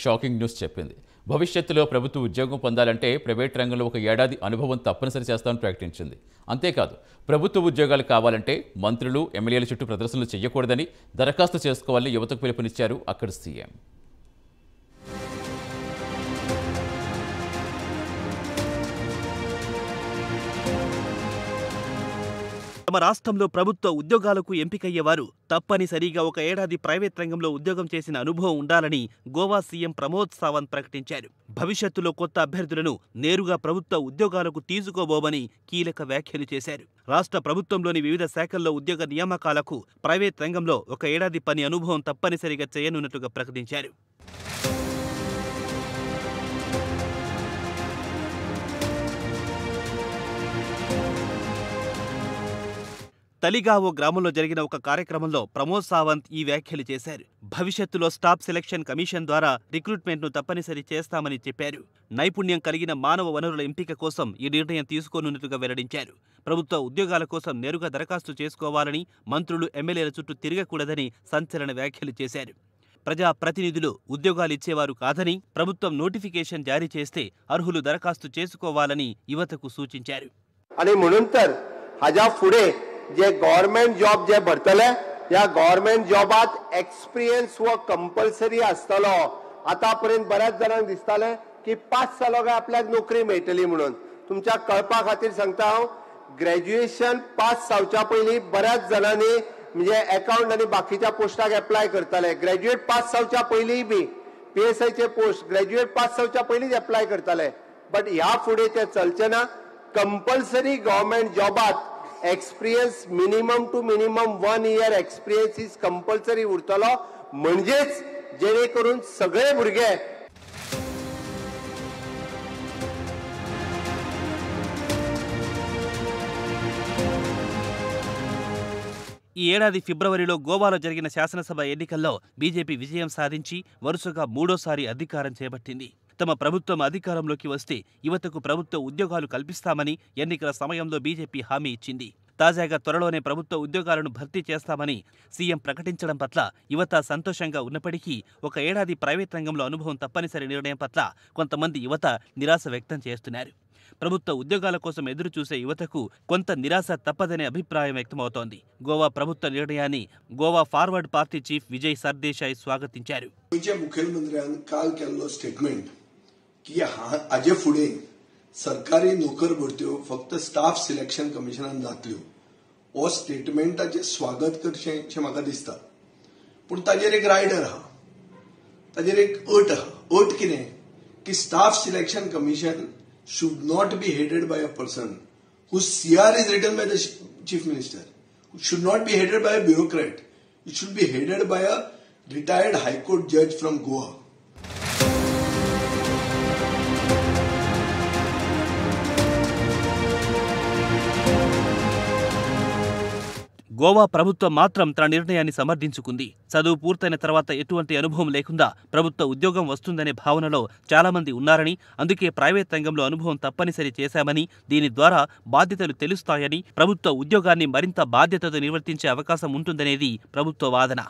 shocking news చెప్పింది భవిష్యత్తులో ప్రభుత్వ ఉద్యోగం పొందాలంటే ప్రైవేట్ రంగంలో ఒక ఏడాది అనుభవం తప్పనిసరి చేస్తామని ప్రకటించింది అంతేకాదు ప్రభుత్వ ఉద్యోగాలు కావాలంటే మంత్రులు ఎమ్మెల్యేల చుట్టూ ప్రదర్శనలు చేయకూడదని దరఖాస్తు చేసుకోవాలని యువతకు పిలుపునిచ్చారు అక్కడి సీఎం తమ రాష్ట్రంలో ప్రభుత్వ ఉద్యోగాలకు ఎంపికయ్యేవారు తప్పనిసరిగా ఒక ఏడాది ప్రైవేట్ రంగంలో ఉద్యోగం చేసిన అనుభవం ఉండాలని గోవా సీఎం ప్రమోద్ సావంత్ ప్రకటించారు భవిష్యత్తులో కొత్త అభ్యర్థులను నేరుగా ప్రభుత్వ ఉద్యోగాలకు తీసుకోబోమని కీలక వ్యాఖ్యలు చేశారు రాష్ట్ర ప్రభుత్వంలోని వివిధ శాఖల్లో ఉద్యోగ నియామకాలకు ప్రైవేట్ రంగంలో ఒక ఏడాది పని అనుభవం తప్పనిసరిగా చేయనున్నట్టుగా ప్రకటించారు తలిగా ఓ గ్రామంలో జరిగిన ఒక కార్యక్రమంలో ప్రమోద్ సావంత్ ఈ వ్యాఖ్యలు చేశారు భవిష్యత్తులో స్టాఫ్ సెలక్షన్ కమిషన్ ద్వారా రిక్రూట్మెంట్ను తప్పనిసరి చేస్తామని చెప్పారు నైపుణ్యం కలిగిన మానవ వనరుల ఎంపిక కోసం ఈ నిర్ణయం తీసుకోనున్నట్టుగా వెల్లడించారు ప్రభుత్వ ఉద్యోగాల కోసం నేరుగా దరఖాస్తు చేసుకోవాలని మంత్రులు ఎమ్మెల్యేల చుట్టూ తిరగకూడదని సంచలన వ్యాఖ్యలు చేశారు ప్రజా ప్రతినిధులు ఉద్యోగాలు ఇచ్చేవారు కాదని ప్రభుత్వం నోటిఫికేషన్ జారీ చేస్తే అర్హులు దరఖాస్తు చేసుకోవాలని యువతకు సూచించారు आणि म्हणून तर जे गव्हर्मेंट जॉब जे भरतले या गव्हर्मेंट जॉबात एक्सपिरियन्स व कंपल्सरी असतलो आतापर्यंत पर्यंत बऱ्याच जणांना दिसताले की पाच जालो काय आपल्याक नोकरी मेळटली म्हणून तुमच्या कळपा खातीर सांगता हांव ग्रॅज्युएशन पास जावच्या पयलीं बऱ्याच जणांनी म्हणजे अकाउंट आणि बाकीच्या पोस्टाक एप्लाय करताले ग्रॅज्युएट पास जावच्या पयलींय बी पी एस आयचे पोस्ट ग्रॅज्युएट पास जावच्या पयलींच एप्लाय करताले बट ह्या फुडें ते चलचे ना कंपल्सरी गव्हर्नमेंट जॉबात experience minimum two minimum one year experience is compulsory उरतलो म्हणजेच जेणे करून सगळे भुरगे ఈ ఏడాది ఫిబ్రవరిలో గోవాలో జరిగిన శాసనసభ ఎన్నికల్లో బీజేపీ విజయం సాధించి వరుసగా మూడోసారి అధికారం చేపట్టింది తమ ప్రభుత్వం అధికారంలోకి వస్తే యువతకు ప్రభుత్వ ఉద్యోగాలు కల్పిస్తామని ఎన్నికల సమయంలో బీజేపీ హామీ ఇచ్చింది తాజాగా త్వరలోనే ప్రభుత్వ ఉద్యోగాలను భర్తీ చేస్తామని సీఎం ప్రకటించడం పట్ల యువత సంతోషంగా ఉన్నప్పటికీ ఒక ఏడాది ప్రైవేట్ రంగంలో అనుభవం తప్పనిసరి నిర్ణయం పట్ల కొంతమంది యువత నిరాశ వ్యక్తం చేస్తున్నారు ప్రభుత్వ ఉద్యోగాల కోసం ఎదురు చూసే యువతకు కొంత నిరాశ తప్పదనే అభిప్రాయం వ్యక్తమవుతోంది గోవా ప్రభుత్వ నిర్ణయాన్ని Goa forward party chief Vijay Sardesai స్వాగతించారు ముఖ్యమంత్రి कि हजे फुड़े सरकारी नौकर भरत्यो फक्त स्टाफ सिलेक्शन कमिशनान जो स्टेटमेंट स्वागत करता पुण तेर एक रायडर हा एक अट अट कि staff selection commission should not be headed by a person who C R is written by the chief minister should not be headed by a bureaucrat it should be headed by a retired high court जज from Goa Goa ప్రభుత్వం మాత్రం తన నిర్ణయాన్ని సమర్థించుకుంది చదువు పూర్తయిన తర్వాత ఎటువంటి అనుభవం లేకుండా ప్రభుత్వ ఉద్యోగం వస్తుందనే భావనలో చాలామంది ఉన్నారని అందుకే ప్రైవేట్ రంగంలో అనుభవం తప్పనిసరి చేశామని దీని ద్వారా బాధ్యతలు తెలుస్తాయని ప్రభుత్వ ఉద్యోగాన్ని మరింత బాధ్యతతో నిర్వర్తించే అవకాశం ఉంటుందనేది ప్రభుత్వ వాదన